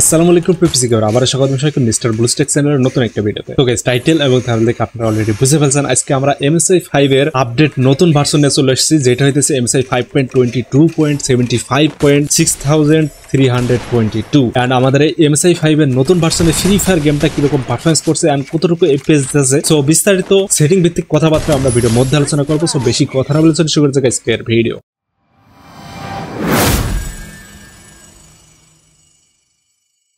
আসসালামু আলাইকুম প্রিপসি কেমন আবার স্বাগত সবাইকে মিস্টার ব্লুস্টেক চ্যানেলের নতুন একটা ভিডিওতে তো গাইস টাইটেল এবং থাম্বনেল দেখে আপনারা অলরেডি বুঝে ফেলছেন আজকে আমরা এমএসআই 5 এর আপডেট নতুন ভার্সন নিয়ে চলে এসেছি যেটা হইতেছে আমাদের এই এমএসআই ফাইভ এর নতুন ভার্সনে ফ্রি ফায়ার গেমটা কিরকম পারফরমেন্স করছে এন্ড কতটুকু এপিএস সো বিস্তারিত সেটিং ভিত্তিক কথাবার্তা আমরা ভিডিওর মধ্যে আলোচনা করবো সো বেশি কথা না বলেছেন শুরু ভিডিও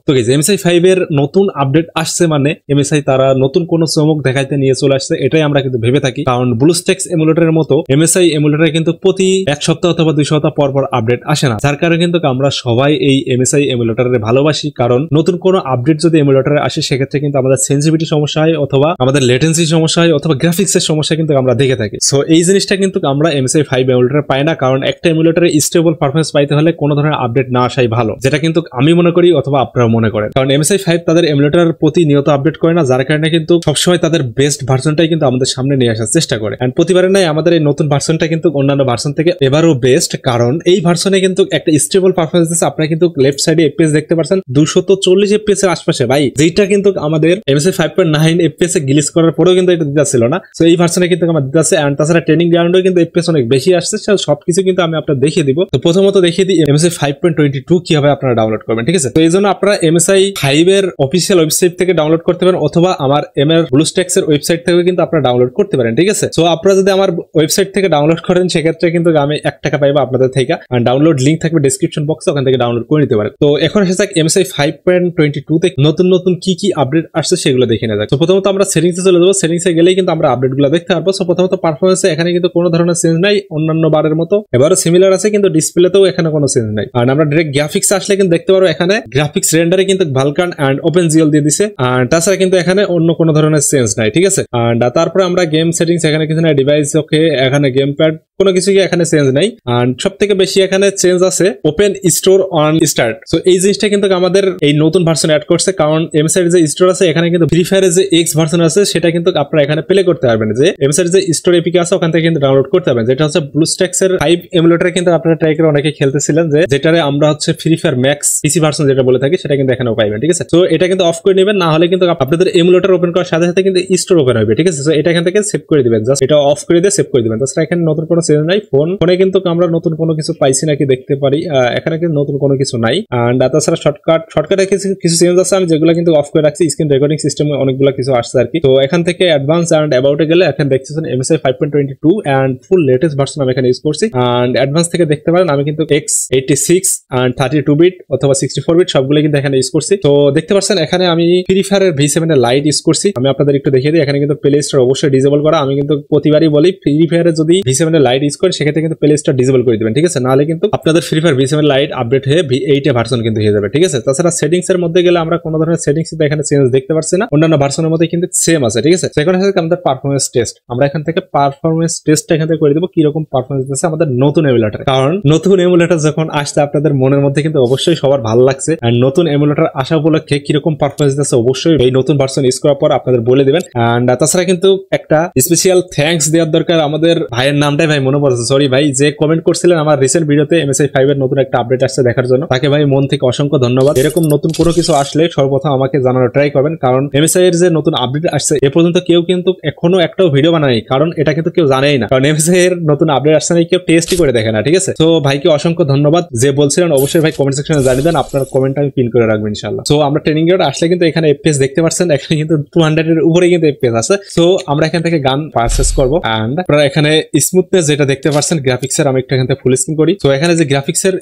তো গেছে এমএসআই ফাইভ এর নতুন আপডেট আসছে মানে এমএসআই তারা নতুন কোন চমক দেখাইতে নিয়ে চলে আসছে এটাই আমরা কিন্তু ভেবে থাকি কারণ ব্লুস্টেক্স এমুলেটারের মতো এমএসআই এমুলেটার কিন্তু প্রতি এক সপ্তাহ অথবা দুই সপ্তাহ পর পর আপডেট আসে না যার কারণে কিন্তু আমরা সবাই এই এমএসআই এমুলেটারে ভালোবাসি কারণ নতুন কোন আপডেট যদি এমুলেটারে আসে সেক্ষেত্রে কিন্তু আমাদের সেন্সিভিটি সমস্যা হয় অথবা আমাদের লেটেন্সি সমস্যা হয় অথবা গ্রাফিক্সের সমস্যা কিন্তু আমরা দেখে থাকি সো এই জিনিসটা কিন্তু আমরা এমএসআই ফাইভ এমুলেটরে পাই না কারণ একটা এমুলেটারে স্টেবল পারফরমেন্স পাইতে হলে কোনো ধরনের আপডেট না আসাই ভালো যেটা কিন্তু আমি মনে করি অথবা আপনার মনে করেন কারণ এমএসআই ফাইভ তাদের এমুলেটার প্রতি নিয়ত আপডেট করে না যার কারণে কিন্তু সবসময় তাদের বেস্ট ভার্সনটাই কিন্তু আমাদের সামনে নিয়ে আসার চেষ্টা করে অ্যান্ড প্রতিবারে নাই আমাদের এই নতুন ভার্সনটা কিন্তু অন্যান্য ভার্সন থেকে এবারও বেস্ট কারণ এই ভার্সনে কিন্তু একটা স্টেবল পারফরমেন্স আছে আপনারা কিন্তু লেফট সাইডে এফপিএস দেখতে পাচ্ছেন দুশো তো চল্লিশ এফপিএস এর আশপাশে ভাই যেটা কিন্তু আমাদের MSI five point nine APS এ গিলিস করার পরেও কিন্তু এটা দিতে ছিল না তো এই ভার্সনে কিন্তু আমার দিতে আছে অ্যান্ড তাছাড়া ট্রেনিং গ্রাউন্ডও কিন্তু এফপিএস অনেক বেশি আসছে সবকিছু কিন্তু আমি আপনার দেখিয়ে দিব তো প্রথমত দেখিয়ে দিই MSI five point twenty two কিভাবে আপনারা ডাউনলোড করবেন ঠিক আছে তো এই জন্য আপনারা এমএসআই ফাইভ এর অফিসিয়াল ওয়েবসাইট থেকে ডাউনলোড করতে পারেন অথবা আমার এম এর ব্লুস্ট্যাক্স এর ওয়েবসাইট থেকে কিন্তু আপনারা ডাউনলোড করতে পারেন ঠিক আছে সো আপনারা যদি আমার ওয়েবসাইট থেকে ডাউনলোড করেন সেক্ষেত্রে কিন্তু আমি এক টাকা পাইবো আপনাদের থেকে আর ডাউনলোড লিঙ্ক থাকবে ডিসক্রিপশন বক্সে ওখান থেকে ডাউনলোড করে নিতে পারেন তো এখন এসে যাক MSI five point twenty two তে নতুন নতুন কি কি আপডেট আসছে সেগুলো দেখে নেওয়া যাক তো প্রথমত আমরা সেটিংসে চলে যাবো সেটিংসে গেলেই কিন্তু আমরা আপডেট গুলো দেখতে পারবো সো প্রথমত পারফরমেন্স এখানে কিন্তু কোনো ধরনের চেঞ্জ নাই অন্যান্য বারের মতো এবারও সিমিলার আছে কিন্তু ডিসপ্লেতেও এখানে কোনো চেঞ্জ নাই আর আমরা ডিরেক্ট গ্রাফিক্স আসলে কিন্তু দেখতে পারবো এখানে গ্রাফিক্স রেন্ডার ব্লেন্ডারে কিন্তু ভালকান অ্যান্ড ওপেন জিএল দিয়ে দিছে আর তাছাড়া কিন্তু এখানে অন্য কোনো ধরনের চেঞ্জ নাই ঠিক আছে অ্যান্ড তারপরে আমরা গেম সেটিংস এখানে কিছু না ডিভাইস ওকে এখানে গেম প্যাড কোনো কিছুই এখানে চেঞ্জ নাই অ্যান্ড সব থেকে বেশি এখানে চেঞ্জ আছে open store on start so এই জিনিসটা কিন্তু আমাদের এই নতুন ভার্সন অ্যাড করছে কারণ এম সাইড যে স্টোর আছে এখানে কিন্তু ফ্রি ফায়ারের যে এক্স ভার্সন আছে সেটা কিন্তু আপনারা এখানে প্লে করতে পারবেন যে এম সাইড যে স্টোর এপিকে আছে ওখান থেকে কিন্তু ডাউনলোড করতে পারবেন যেটা হচ্ছে ব্লু ব্লুস্ট্যাক্সের ফাইভ এমুলেটার কিন্তু আপনারা ট্রাই করে অনেকে খেলতেছিলেন যে যেটারে আমরা হচ্ছে free fire max PC version যেটা বলে থাকি সেটা কিন্তু এখানে পাইবেন ঠিক আছে তো এটা কিন্তু অফ করে নেবেন না হলে কিন্তু আপনাদের এমুলেটার ওপেন করার সাথে সাথে কিন্তু স্টোর ওপেন হবে ঠিক আছে এটা এখান থেকে সেভ করে দিবেন জাস্ট এটা অফ করে দিয়ে সেভ করে দিবেন তাছাড়া এখানে নতুন কোনো সেল নাই ফোন ফোনে কিন্তু আমরা নতুন কোনো কিছু পাইছি নাকি দেখতে পারি এখানে কিন্তু নতুন কোনো কিছু নাই অ্যান্ড তাছাড়া শর্টকাট শর্টকাটে কিছু কিছু চেঞ্জ আছে আমি যেগুলো কিন্তু অফ করে রাখছি স্ক্রিন রেকর্ডিং সিস্টেমে অনেকগুলো কিছু আসছে আর কি তো এখান থেকে অ্যাডভান্স অ্যান্ড অ্যাবাউটে গেলে এখানে দেখতেছেন MSI five point twenty two and full latest version আমি এখানে ইউজ করছি অ্যান্ড অ্যাডভান্স থেকে দেখতে পারেন আমি কিন্তু X eighty six and thirty two bit অথবা সিক্সটি ফোর বিট সবগুলো কিন্তু এখানে এখানে ইউজ করছি তো দেখতে পাচ্ছেন এখানে আমি ফ্রি ফায়ারের ভি এর লাইট ইউজ করছি আমি আপনাদের একটু দেখিয়ে দিই এখানে কিন্তু প্লে স্টোর অবশ্যই ডিজেবল করা আমি কিন্তু প্রতিবারই বলি ফ্রি ফায়ার যদি ভি এর লাইট ইউজ করে সেক্ষেত্রে কিন্তু প্লে স্টোর ডিজেবল করে দেবেন ঠিক আছে নাহলে কিন্তু আপনাদের free fire V seven light update হয়ে ভি এইটে ভার্সন কিন্তু হয়ে যাবে ঠিক আছে তাছাড়া সেটিংস এর মধ্যে গেলে আমরা কোনো ধরনের সেটিংস এখানে চেঞ্জ দেখতে পারছি না অন্যান্য ভার্সনের মধ্যে কিন্তু সেম আছে ঠিক আছে সেখানে হচ্ছে আমাদের পারফরমেন্স টেস্ট আমরা এখান থেকে পারফরমেন্স টেস্ট এখান থেকে করে দেবো কিরকম পারফরমেন্স দিচ্ছে আমাদের নতুন এমুলেটার কারণ নতুন এমুলেটার যখন আসতে আপনাদের মনের মধ্যে কিন্তু অবশ্যই সবার ভালো লাগছে আর নতুন এমুলেটার আসা উপলক্ষে কিরকম পারফরমেন্স আছে অবশ্যই এই নতুন ভার্সন ইউজ করার পর আপনাদের বলে দেবেন অ্যান্ড তাছাড়া কিন্তু একটা স্পেশাল থ্যাংকস দেওয়ার দরকার আমাদের ভাইয়ের নামটাই ভাই মনে পড়ছে সরি ভাই যে কমেন্ট করছিলেন আমার রিসেন্ট ভিডিওতে এমএসআই ফাইভ এর নতুন একটা আপডেট আসছে দেখার জন্য তাকে ভাই মন থেকে অসংখ্য ধন্যবাদ এরকম নতুন কোনো কিছু আসলে সর্বপ্রথম আমাকে জানানোর ট্রাই করবেন কারণ এমএসআই এর যে নতুন আপডেট আসছে এ পর্যন্ত কেউ কিন্তু এখনো একটাও ভিডিও বানায়নি কারণ এটা কিন্তু কেউ জানেই না কারণ এমএসআই এর নতুন আপডেট আসছে না কেউ টেস্টই করে দেখে না ঠিক আছে তো ভাইকে অসংখ্য ধন্যবাদ যে বলছিলেন অবশ্যই ভাই কমেন্ট সেকশনে জানিয়ে দেন আপনার কমেন্ট আমি পিন করে করে রাখবেন ইনশাল্লাহ সো আমরা ট্রেনিং গ্রাউন্ড আসলে কিন্তু এখানে এফপিএস দেখতে পাচ্ছেন এখানে কিন্তু টু হান্ড্রেড এর উপরে কিন্তু এফপিএস আছে সো আমরা এখান থেকে গান পারচেস করবো অ্যান্ড আপনারা এখানে স্মুথনেস যেটা দেখতে পাচ্ছেন গ্রাফিক্স এর আমি একটা এখান থেকে ফুল স্ক্রিন করি তো এখানে যে গ্রাফিক্স এর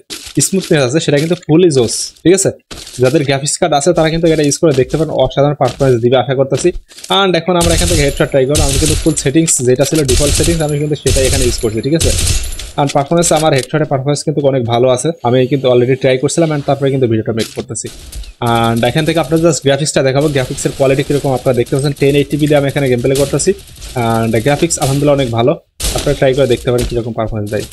স্মুথনেস আছে সেটা কিন্তু ফুলি জোস ঠিক আছে যাদের গ্রাফিক্স কার্ড আছে তারা কিন্তু এটা ইউজ করে দেখতে পারেন অসাধারণ পারফরমেন্স দিবে আশা করতেছি অ্যান্ড এখন আমরা এখান থেকে হেডশট ট্রাই করবো আমি কিন্তু ফুল সেটিংস যেটা ছিল ডিফল্ট সেটিংস আমি কিন্তু সেটাই এখানে ইউজ করছি ঠিক আছে অ্যান্ড পারফরমেন্স আমার হেডফোনের পারফরমেন্স কিন্তু অনেক ভালো আছে আমি কিন্তু অলরেডি ট্রাই করছিলাম অ্যান্ড তারপরে কিন্তু ভিডিওটা মেক করতেছি অ্যান্ড এখান থেকে আপনার জাস্ট গ্রাফিক্সটা দেখাবো গ্রাফিক্সের কোয়ালিটি কীরকম আপনারা দেখতে পাচ্ছেন টেন এইট টিভি দিয়ে আমি এখানে গেম প্লে করতেছি অ্যান্ড গ্রাফিক্স আলহামদুলিল্লাহ অনেক ভালো আপনারা ট্রাই করে দেখতে পারেন কীরকম পারফরমেন্স দেয়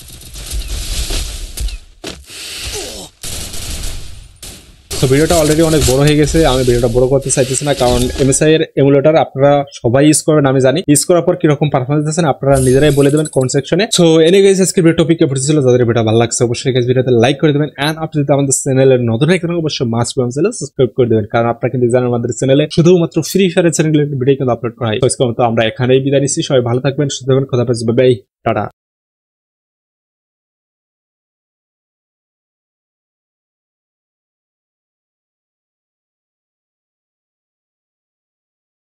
তো ভিডিওটা অলরেডি অনেক বড় হয়ে গেছে আমি ভিডিওটা বড় করতে চাইতেছি না কারণ এমএসআই এর এমুলেটার আপনারা সবাই ইউজ করবেন আমি জানি ইউজ করার পর কিরকম পারফরমেন্স দিচ্ছেন আপনারা নিজেরাই বলে দেবেন কমেন্ট সেকশনে সো এনে গেছে আজকে ভিডিও টপিকে ছিল যাদের ভিডিও ভালো লাগছে অবশ্যই গেছে ভিডিওতে লাইক করে দেবেন অ্যান্ড আপনি যদি আমাদের চ্যানেলের নতুন হয়ে থাকেন অবশ্যই মাস্ট ব্যায়াম চ্যানেল সাবস্ক্রাইব করে দেবেন কারণ আপনারা কিন্তু জানেন আমাদের চ্যানেলে শুধুমাত্র ফ্রি ফায়ারের চ্যানেল ভিডিও কিন্তু আপলোড করা হয় তো আমরা এখানেই বিদায় নিচ্ছি সবাই ভালো থাকবেন সুস্থ থাকবেন কথা বাই টাটা